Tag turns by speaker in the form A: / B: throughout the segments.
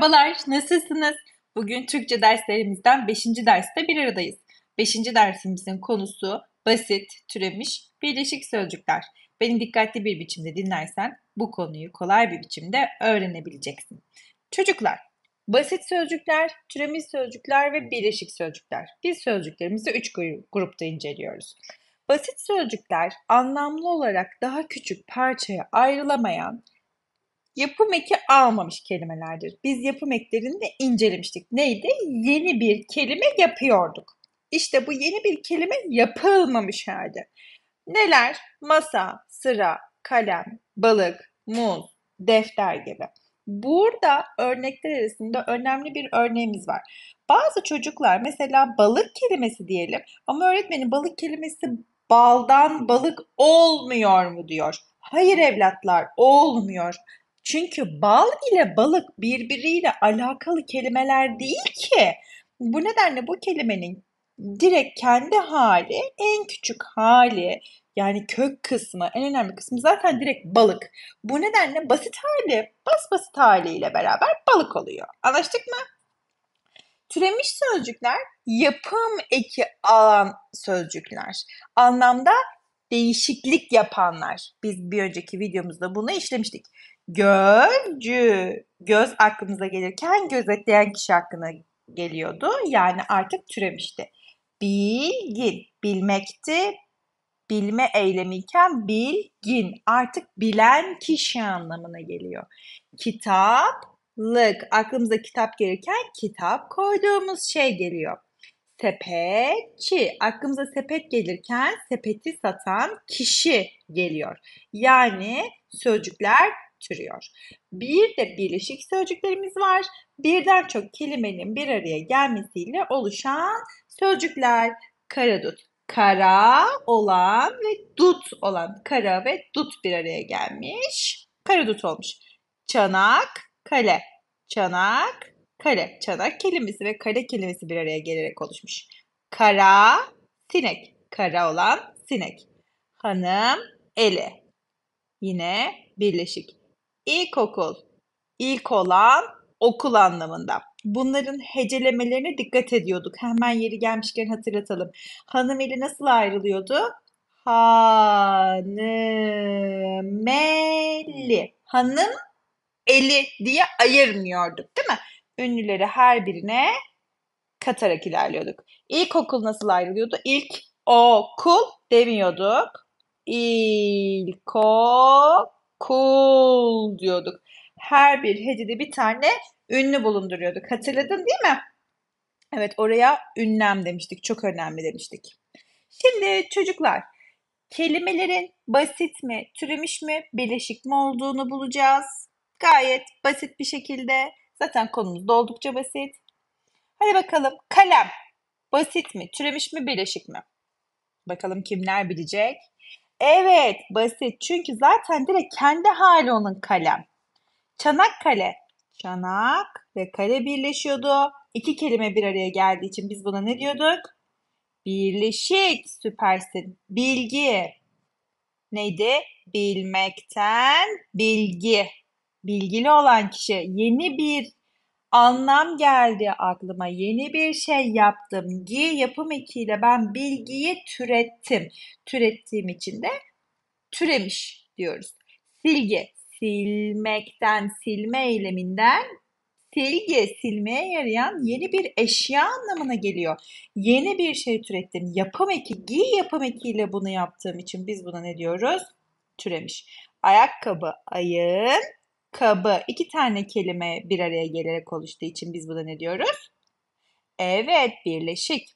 A: Merhabalar, nasılsınız? Bugün Türkçe derslerimizden 5. derste bir aradayız. 5. dersimizin konusu basit, türemiş, birleşik sözcükler. Beni dikkatli bir biçimde dinlersen bu konuyu kolay bir biçimde öğrenebileceksin. Çocuklar, basit sözcükler, türemiş sözcükler ve birleşik sözcükler. Biz sözcüklerimizi 3 grupta inceliyoruz. Basit sözcükler anlamlı olarak daha küçük parçaya ayrılamayan yapım eki almamış kelimelerdir. Biz yapım eklerini de incelemiştik. Neydi? Yeni bir kelime yapıyorduk. İşte bu yeni bir kelime yapılmamış hali. Neler? Masa, sıra, kalem, balık, muz, defter gibi. Burada örnekler arasında önemli bir örneğimiz var. Bazı çocuklar mesela balık kelimesi diyelim ama öğretmenin balık kelimesi baldan balık olmuyor mu diyor. Hayır evlatlar olmuyor. Çünkü bal ile balık birbiriyle alakalı kelimeler değil ki. Bu nedenle bu kelimenin direkt kendi hali, en küçük hali yani kök kısmı, en önemli kısmı zaten direkt balık. Bu nedenle basit hali, bas basit haliyle beraber balık oluyor. Anlaştık mı? Türemiş sözcükler yapım eki alan sözcükler. Anlamda değişiklik yapanlar. Biz bir önceki videomuzda bunu işlemiştik. Gözcü. Göz aklımıza gelirken gözetleyen kişi hakkında geliyordu. Yani artık türemişti. Bilgin. Bilmekti. Bilme eylemiyken bilgin. Artık bilen kişi anlamına geliyor. Kitaplık. Aklımıza kitap gelirken kitap koyduğumuz şey geliyor. Sepetçi. Aklımıza sepet gelirken sepeti satan kişi geliyor. Yani sözcükler türüyor. Bir de birleşik sözcüklerimiz var. Birden çok kelimenin bir araya gelmesiyle oluşan sözcükler. Kara dut. kara olan ve dut olan kara ve dut bir araya gelmiş. kara dut olmuş. Çanak, kale. Çanak, kale. Çanak kelimesi ve kale kelimesi bir araya gelerek oluşmuş. Kara, sinek. Kara olan sinek. Hanım, ele. Yine birleşik. İlkokul. İlk olan okul anlamında. Bunların hecelemelerine dikkat ediyorduk. Hemen yeri gelmişken hatırlatalım. Hanım eli nasıl ayrılıyordu? Hanımeli. Hanım eli diye ayırmıyorduk değil mi? Ünlüleri her birine katarak ilerliyorduk. İlk okul nasıl ayrılıyordu? İlk okul demiyorduk. İlk İlkokul cool diyorduk. Her bir hedide bir tane ünlü bulunduruyorduk. Hatırladın değil mi? Evet oraya ünlem demiştik. Çok önemli demiştik. Şimdi çocuklar kelimelerin basit mi, türemiş mi, bileşik mi olduğunu bulacağız. Gayet basit bir şekilde. Zaten konumuz da oldukça basit. Hadi bakalım kalem basit mi, türemiş mi, bileşik mi? Bakalım kimler bilecek? Evet basit çünkü zaten direkt kendi hali onun kalem. Çanakkale. Çanak ve kale birleşiyordu. İki kelime bir araya geldiği için biz buna ne diyorduk? Birleşik süpersin. Bilgi. Neydi? Bilmekten bilgi. Bilgili olan kişi yeni bir Anlam geldi aklıma. Yeni bir şey yaptım. Gi yapım ekiyle ben bilgiyi türettim. Türettiğim için de türemiş diyoruz. Silgi, silmekten, silme eyleminden silgi, silmeye yarayan yeni bir eşya anlamına geliyor. Yeni bir şey türettim. Yapım eki, giy yapım ekiyle bunu yaptığım için biz buna ne diyoruz? Türemiş. Ayakkabı, ayın kabı iki tane kelime bir araya gelerek oluştuğu için biz buna ne diyoruz? Evet birleşik.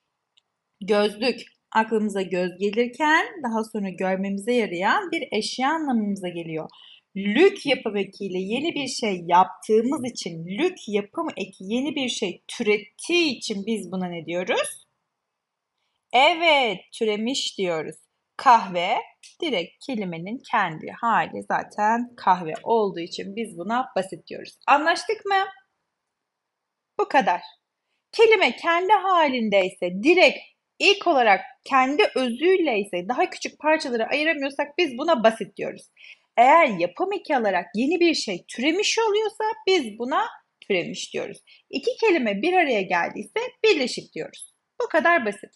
A: Gözlük aklımıza göz gelirken daha sonra görmemize yarayan bir eşya anlamımıza geliyor. Lük yapım ekiyle yeni bir şey yaptığımız için lük yapım eki yeni bir şey türettiği için biz buna ne diyoruz? Evet türemiş diyoruz kahve direkt kelimenin kendi hali zaten kahve olduğu için biz buna basit diyoruz. Anlaştık mı? Bu kadar. Kelime kendi halindeyse direkt ilk olarak kendi özüyle ise daha küçük parçalara ayıramıyorsak biz buna basit diyoruz. Eğer yapım eki alarak yeni bir şey türemiş oluyorsa biz buna türemiş diyoruz. İki kelime bir araya geldiyse birleşik diyoruz. Bu kadar basit.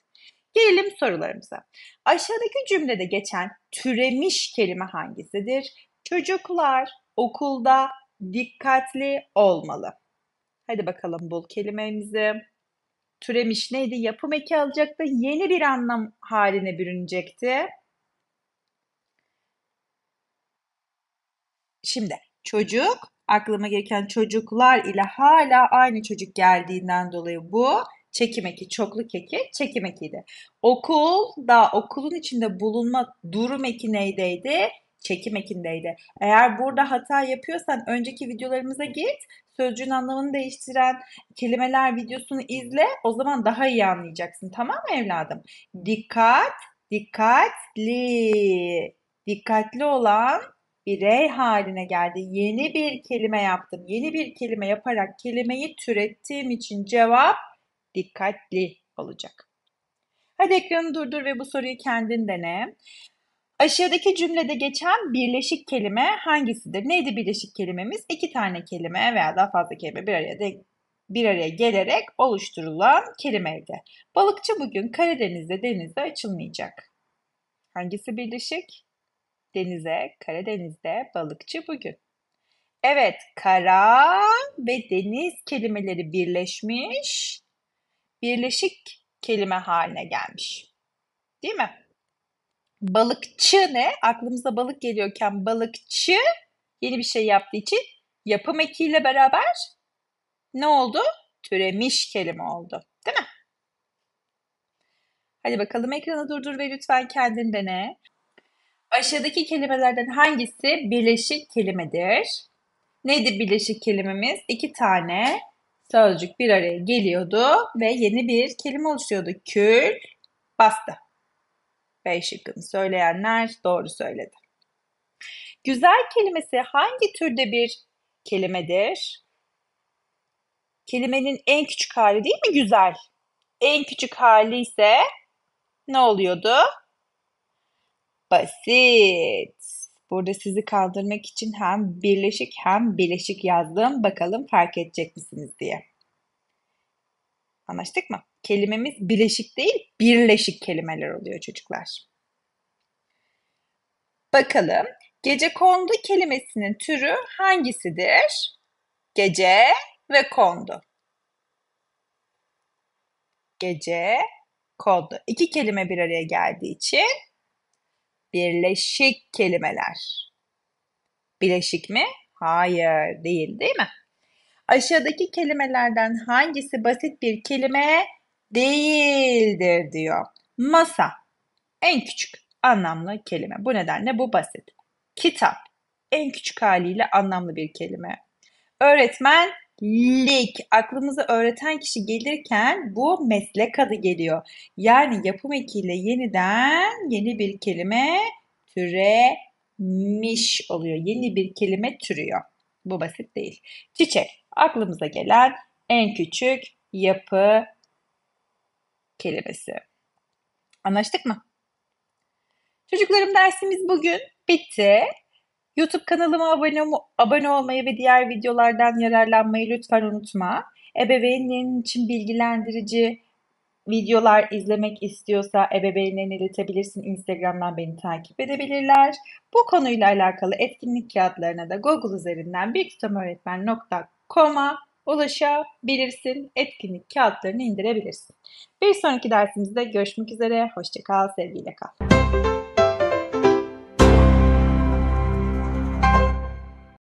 A: Gelelim sorularımıza. Aşağıdaki cümlede geçen türemiş kelime hangisidir? Çocuklar okulda dikkatli olmalı. Hadi bakalım bul kelimemizi. Türemiş neydi? Yapım eki alacaktı. Yeni bir anlam haline bürünecekti. Şimdi çocuk aklıma gelen çocuklar ile hala aynı çocuk geldiğinden dolayı bu Çekim eki, çoklu keki, çekim ekiydi. Okul da okulun içinde bulunma durum eki neydeydi? Çekim ekindeydi. Eğer burada hata yapıyorsan önceki videolarımıza git. Sözcüğün anlamını değiştiren kelimeler videosunu izle. O zaman daha iyi anlayacaksın. Tamam mı evladım? Dikkat, dikkatli. Dikkatli olan birey haline geldi. Yeni bir kelime yaptım. Yeni bir kelime yaparak kelimeyi türettiğim için cevap dikkatli olacak. Hadi ekranı durdur ve bu soruyu kendin dene. Aşağıdaki cümlede geçen birleşik kelime hangisidir? Neydi birleşik kelimemiz? İki tane kelime veya daha fazla kelime bir araya de, bir araya gelerek oluşturulan kelimeydi. Balıkçı bugün Karadeniz'de denize açılmayacak. Hangisi birleşik? Denize, Karadeniz'de balıkçı bugün. Evet, kara ve deniz kelimeleri birleşmiş birleşik kelime haline gelmiş. Değil mi? Balıkçı ne? Aklımıza balık geliyorken balıkçı yeni bir şey yaptığı için yapım ekiyle beraber ne oldu? Türemiş kelime oldu. Değil mi? Hadi bakalım ekranı durdur ve lütfen kendin dene. Aşağıdaki kelimelerden hangisi birleşik kelimedir? Neydi birleşik kelimemiz? İki tane sözcük bir araya geliyordu ve yeni bir kelime oluşuyordu. Kül bastı. B şıkkını söyleyenler doğru söyledi. Güzel kelimesi hangi türde bir kelimedir? Kelimenin en küçük hali değil mi güzel? En küçük hali ise ne oluyordu? Basit. Burada sizi kaldırmak için hem birleşik hem bileşik yazdım. Bakalım fark edecek misiniz diye. Anlaştık mı? Kelimemiz bileşik değil, birleşik kelimeler oluyor çocuklar. Bakalım gece kondu kelimesinin türü hangisidir? Gece ve kondu. Gece kondu. İki kelime bir araya geldiği için birleşik kelimeler. Bileşik mi? Hayır, değil değil mi? Aşağıdaki kelimelerden hangisi basit bir kelime değildir diyor. Masa en küçük anlamlı kelime. Bu nedenle bu basit. Kitap en küçük haliyle anlamlı bir kelime. Öğretmen lik aklımızı öğreten kişi gelirken bu meslek adı geliyor. Yani yapım ekiyle yeniden yeni bir kelime türemiş oluyor. Yeni bir kelime türüyor. Bu basit değil. Çiçek aklımıza gelen en küçük yapı kelimesi. Anlaştık mı? Çocuklarım dersimiz bugün bitti. YouTube kanalıma abone, abone olmayı ve diğer videolardan yararlanmayı lütfen unutma. Ebeveynlerin için bilgilendirici videolar izlemek istiyorsa ebeveynlerine iletebilirsin. Instagram'dan beni takip edebilirler. Bu konuyla alakalı etkinlik kağıtlarına da Google üzerinden birtutamöğretmen.com'a ulaşabilirsin. Etkinlik kağıtlarını indirebilirsin. Bir sonraki dersimizde görüşmek üzere. Hoşçakal, sevgiyle kal.